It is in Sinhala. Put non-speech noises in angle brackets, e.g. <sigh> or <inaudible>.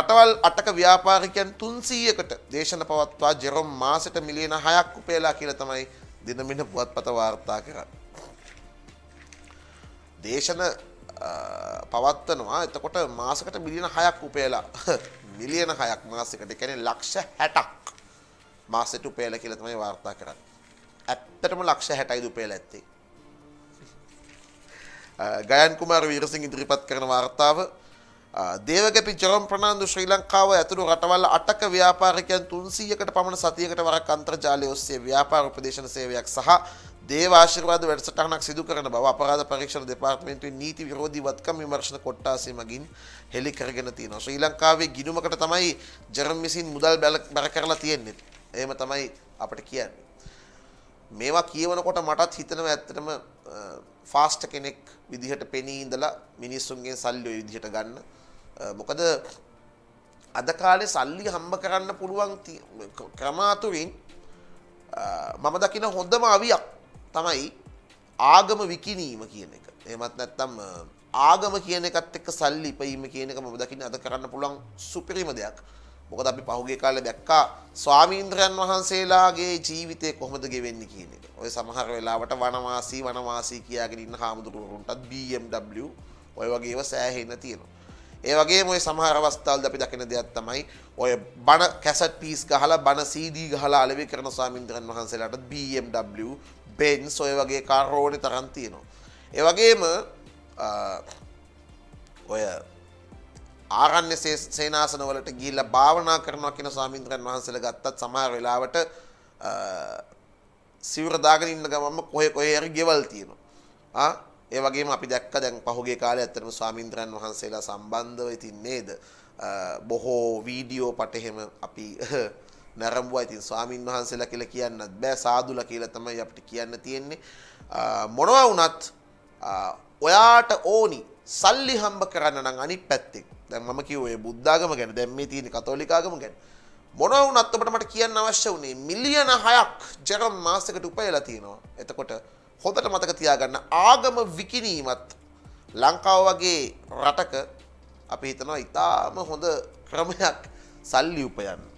රටවල් අටක ව්‍යාපාරිකයන් තුන්සීයකට දේශන පවත්වා ජෙරොම් මාසට මිලියන හයක් උපේලා කියල තමයි දිනමිට පුවත්පත වාර්තා කරන්න. දේශන පවත්වනවා එතකොට මාසකට මිලියන හයක් උපේලා <laughs> මිලියන හයක් මාසකට කැනෙ ලක්ෂ හැටක් මාසට උපේල කියල තමයි වාර්තා කරන්න. ඇත්තටම ලක්ෂ හැටයි දුපේල ඇත්තේ. ගයන් කුමාර වීරසිං ඉදිරිපත් කරන වාර්තාව දේවගැපි ජලම්ප්‍රනාාන්දු ශ්‍රී ලංකාව ඇතුළු රටවල් අටක ව්‍යාපාරිකයන් තුන්සීයකට පමණ සතියකට වරක් අන්ත්‍රජාලය ඔස්සේ ව්‍යාපාර උපදේශන සේවයක් සහ දේවාශර්වාද වැඩසටහනක් සිදු කරන බව අපරාධ පරීක්ෂණ දෙපාර්තමේන්තුවේ නීති විරෝධී වත්කම් විමර්ශන කොට්ටාසේ මගින් හෙළි කරගෙන තියෙනවා. ශ්‍රී ලංකාවේ ගිණුමකට තමයි ජර්ම් විසින් මුදල් බැර කරලා තියෙන්නේ. එහෙම තමයි අපිට කියන්නේ. මේවා කියවනකොට මටත් හිතෙනවා ඇත්තටම ෆාස්ට් කෙනෙක් විදිහට පෙනී ඉඳලා මිනිස්සුන්ගෙන් සල්ලි ඔය විදිහට ගන්න මොකද අද කාලේ සල්ලි හම්බ කරන්න පුළුවන් ක්‍රමාතුරින් මම දකින හොඳම අවියක් තමයි ආගම විකිනීම කියන එක එමත් නැත්තම් ආගම කියන එකත් එක්ක සල්ලි ඉපීම කියන එක මම දකින අද කරන්න පුළුවන් සුපිරිම දෙයක් මොකද අපි පහුගේ කාලේ දැක්කා ස්වාමීන්ද්‍රයන් වහන්සේලාගේ ජීවිතය කොහොමද ගෙවෙන්නේ කියන එක. ඔය සමහර වෙලාවට වනවාසී වනවාසී කියාගෙන ඉන්න හාමුදුරුවරුන්ටත් BMW ඔය වගේව සෑහෙන්න තියෙනවා. ඒවගේ මොය සමහර අවස්ථාවල්ද අපි දකින දෙයක් තමයි ඔය බණ කැසට පිස් ගහලා බණ සීදී ගහලා අලෙවි කරන ස්වාමින්දරන් වහන්සේලාට BMW බෙන් සොය වගේ කාරෝණ තරන් තියෙනවා. ඒවගේම ඔය ආරණ්‍ය සේනාසනවලට ගිල්ල භාවනා කරනවා කියෙන ස්වාමින්ද්‍රන් වහන්සල ගත්තත් සමහර වෙලාවට සිවරදාගෙන ඉන්න ගමම කොහෙ කොහේ හරි ගෙවල් තියෙනවා ඒ වගේම අපි දැක්ක දැන් පහුගිය කාලේ ඇත්තටම ස්වාමින්ද්‍රයන් වහන්සේලා සම්බන්ධව ඉතින් නේද බොහෝ වීඩියෝ පටහෙම අපි <laughs> නැරඹුවා ඉතින් ස්වාමින් වහන්සේලා කියලා කියන්නත් බෑ සාදුලා කියලා තමයි අපිට කියන්න තියෙන්නේ මොනවා වුණත් ඔයාට ඕනි සල්ලි හම්බ කරන්න නම් අනිත් පැත්තෙන් දැන් මම කිව්වේ බුද්ධාගම ගැන දැන් මේ තියෙන කතෝලිකාගම ගැන මොනවා වුණත් ඔබට මට කියන්න අවශ්‍ය වුණේ මිලියන 6ක් ජර්මන් මාසයකට උපයලා තියෙනවා එතකොට හොඳට මතක තියාගන්න ආගම විකිනීමත් ලංකාව වගේ රටක අපි හිතනවා ඉතාම හොඳ ක්‍රමයක් සල්ලි උපයන්න